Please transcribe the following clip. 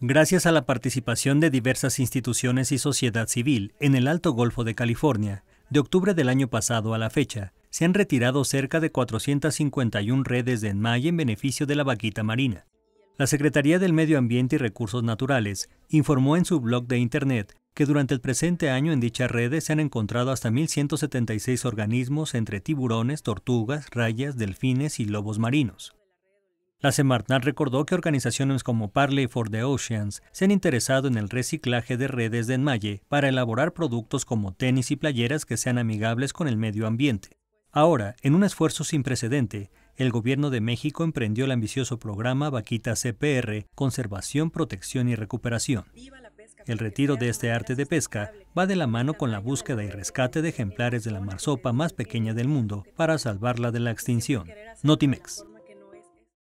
Gracias a la participación de diversas instituciones y sociedad civil en el Alto Golfo de California, de octubre del año pasado a la fecha, se han retirado cerca de 451 redes de enmaye en beneficio de la vaquita marina. La Secretaría del Medio Ambiente y Recursos Naturales informó en su blog de Internet que durante el presente año en dichas redes se han encontrado hasta 1.176 organismos entre tiburones, tortugas, rayas, delfines y lobos marinos. La Semarnat recordó que organizaciones como Parley for the Oceans se han interesado en el reciclaje de redes de enmalle para elaborar productos como tenis y playeras que sean amigables con el medio ambiente. Ahora, en un esfuerzo sin precedente, el gobierno de México emprendió el ambicioso programa Vaquita CPR, Conservación, Protección y Recuperación. El retiro de este arte de pesca va de la mano con la búsqueda y rescate de ejemplares de la marsopa más pequeña del mundo para salvarla de la extinción. Notimex.